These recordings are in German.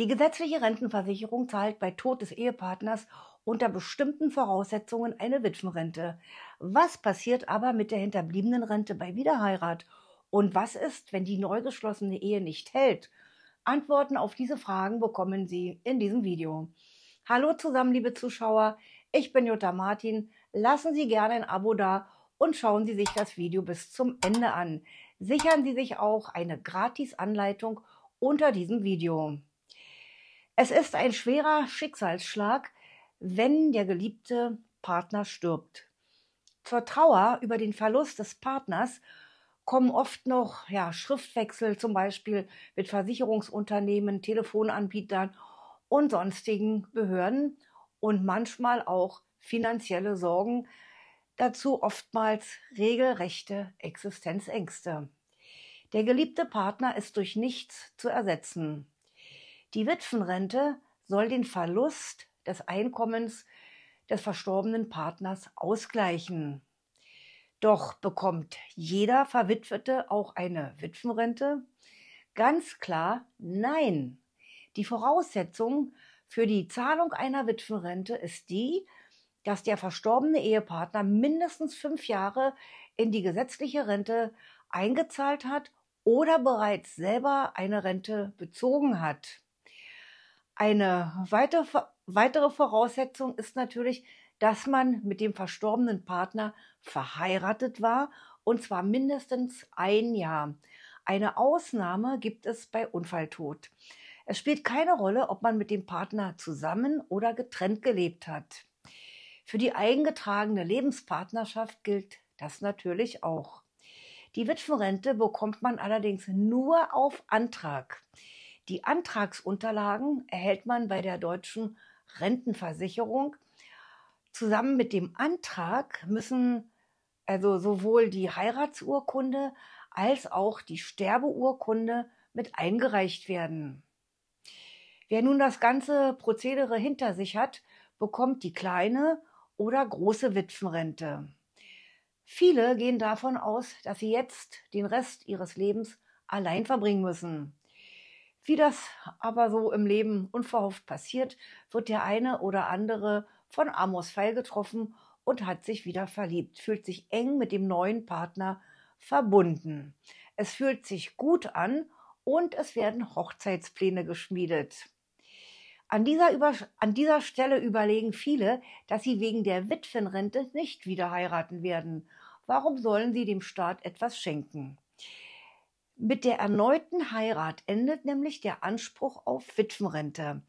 Die gesetzliche Rentenversicherung zahlt bei Tod des Ehepartners unter bestimmten Voraussetzungen eine Witwenrente. Was passiert aber mit der hinterbliebenen Rente bei Wiederheirat? Und was ist, wenn die neu geschlossene Ehe nicht hält? Antworten auf diese Fragen bekommen Sie in diesem Video. Hallo zusammen, liebe Zuschauer. Ich bin Jutta Martin. Lassen Sie gerne ein Abo da und schauen Sie sich das Video bis zum Ende an. Sichern Sie sich auch eine Gratis-Anleitung unter diesem Video. Es ist ein schwerer Schicksalsschlag, wenn der geliebte Partner stirbt. Zur Trauer über den Verlust des Partners kommen oft noch ja, Schriftwechsel zum Beispiel mit Versicherungsunternehmen, Telefonanbietern und sonstigen Behörden und manchmal auch finanzielle Sorgen, dazu oftmals regelrechte Existenzängste. Der geliebte Partner ist durch nichts zu ersetzen. Die Witwenrente soll den Verlust des Einkommens des verstorbenen Partners ausgleichen. Doch bekommt jeder Verwitwete auch eine Witwenrente? Ganz klar nein. Die Voraussetzung für die Zahlung einer Witwenrente ist die, dass der verstorbene Ehepartner mindestens fünf Jahre in die gesetzliche Rente eingezahlt hat oder bereits selber eine Rente bezogen hat. Eine weitere Voraussetzung ist natürlich, dass man mit dem verstorbenen Partner verheiratet war und zwar mindestens ein Jahr. Eine Ausnahme gibt es bei Unfalltod. Es spielt keine Rolle, ob man mit dem Partner zusammen oder getrennt gelebt hat. Für die eingetragene Lebenspartnerschaft gilt das natürlich auch. Die Witwenrente bekommt man allerdings nur auf Antrag. Die Antragsunterlagen erhält man bei der deutschen Rentenversicherung. Zusammen mit dem Antrag müssen also sowohl die Heiratsurkunde als auch die Sterbeurkunde mit eingereicht werden. Wer nun das ganze Prozedere hinter sich hat, bekommt die kleine oder große Witwenrente. Viele gehen davon aus, dass sie jetzt den Rest ihres Lebens allein verbringen müssen. Wie das aber so im Leben unverhofft passiert, wird der eine oder andere von Amos Pfeil getroffen und hat sich wieder verliebt, fühlt sich eng mit dem neuen Partner verbunden. Es fühlt sich gut an und es werden Hochzeitspläne geschmiedet. An dieser, Über an dieser Stelle überlegen viele, dass sie wegen der Witwenrente nicht wieder heiraten werden. Warum sollen sie dem Staat etwas schenken? Mit der erneuten Heirat endet nämlich der Anspruch auf Witwenrente.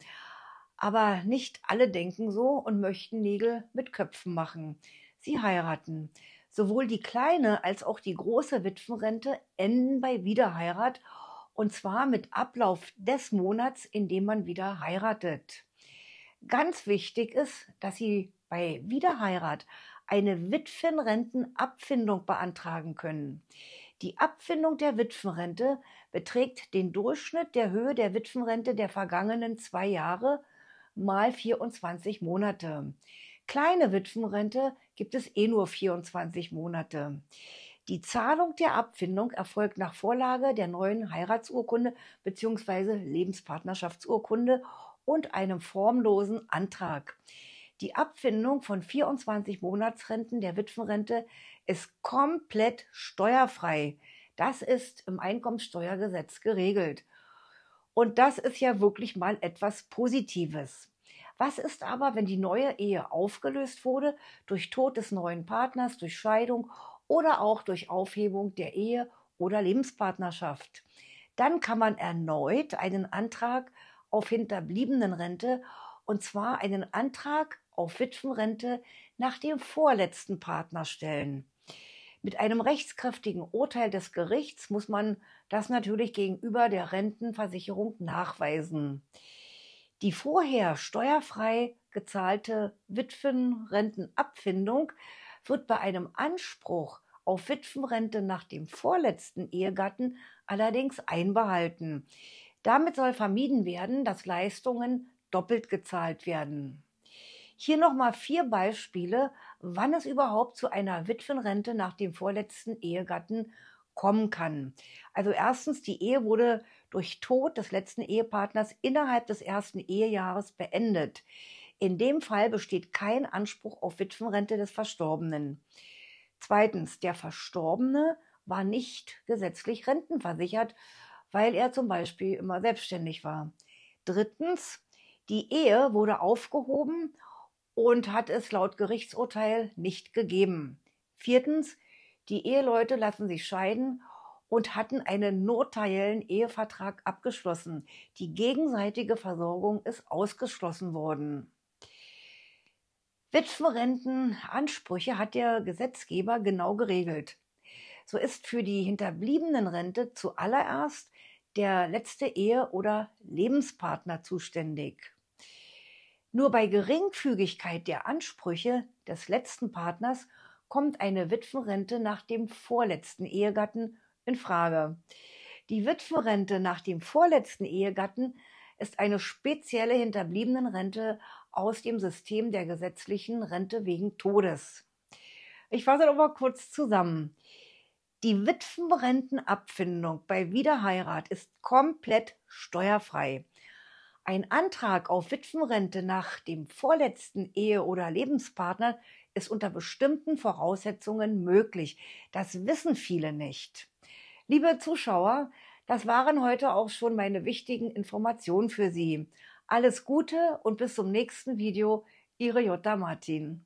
Aber nicht alle denken so und möchten Nägel mit Köpfen machen. Sie heiraten. Sowohl die kleine als auch die große Witwenrente enden bei Wiederheirat und zwar mit Ablauf des Monats, in dem man wieder heiratet. Ganz wichtig ist, dass Sie bei Wiederheirat eine Witwenrentenabfindung beantragen können. Die Abfindung der Witwenrente beträgt den Durchschnitt der Höhe der Witwenrente der vergangenen zwei Jahre mal 24 Monate. Kleine Witwenrente gibt es eh nur 24 Monate. Die Zahlung der Abfindung erfolgt nach Vorlage der neuen Heiratsurkunde bzw. Lebenspartnerschaftsurkunde und einem formlosen Antrag. Die Abfindung von 24 Monatsrenten der Witwenrente ist komplett steuerfrei. Das ist im Einkommensteuergesetz geregelt. Und das ist ja wirklich mal etwas Positives. Was ist aber, wenn die neue Ehe aufgelöst wurde durch Tod des neuen Partners, durch Scheidung oder auch durch Aufhebung der Ehe oder Lebenspartnerschaft? Dann kann man erneut einen Antrag auf Hinterbliebenenrente und zwar einen Antrag auf Witwenrente nach dem vorletzten Partner stellen. Mit einem rechtskräftigen Urteil des Gerichts muss man das natürlich gegenüber der Rentenversicherung nachweisen. Die vorher steuerfrei gezahlte Witwenrentenabfindung wird bei einem Anspruch auf Witwenrente nach dem vorletzten Ehegatten allerdings einbehalten. Damit soll vermieden werden, dass Leistungen doppelt gezahlt werden. Hier nochmal vier Beispiele, wann es überhaupt zu einer Witwenrente nach dem vorletzten Ehegatten kommen kann. Also erstens, die Ehe wurde durch Tod des letzten Ehepartners innerhalb des ersten Ehejahres beendet. In dem Fall besteht kein Anspruch auf Witwenrente des Verstorbenen. Zweitens, der Verstorbene war nicht gesetzlich rentenversichert, weil er zum Beispiel immer selbstständig war. Drittens, die Ehe wurde aufgehoben und hat es laut Gerichtsurteil nicht gegeben. Viertens, die Eheleute lassen sich scheiden und hatten einen notariellen Ehevertrag abgeschlossen. Die gegenseitige Versorgung ist ausgeschlossen worden. Witwenrentenansprüche hat der Gesetzgeber genau geregelt. So ist für die hinterbliebenen Rente zuallererst der letzte Ehe- oder Lebenspartner zuständig. Nur bei Geringfügigkeit der Ansprüche des letzten Partners kommt eine Witwenrente nach dem vorletzten Ehegatten in Frage. Die Witwenrente nach dem vorletzten Ehegatten ist eine spezielle Hinterbliebenenrente aus dem System der gesetzlichen Rente wegen Todes. Ich fasse nochmal kurz zusammen. Die Witwenrentenabfindung bei Wiederheirat ist komplett steuerfrei. Ein Antrag auf Witwenrente nach dem vorletzten Ehe- oder Lebenspartner ist unter bestimmten Voraussetzungen möglich. Das wissen viele nicht. Liebe Zuschauer, das waren heute auch schon meine wichtigen Informationen für Sie. Alles Gute und bis zum nächsten Video. Ihre Jutta Martin.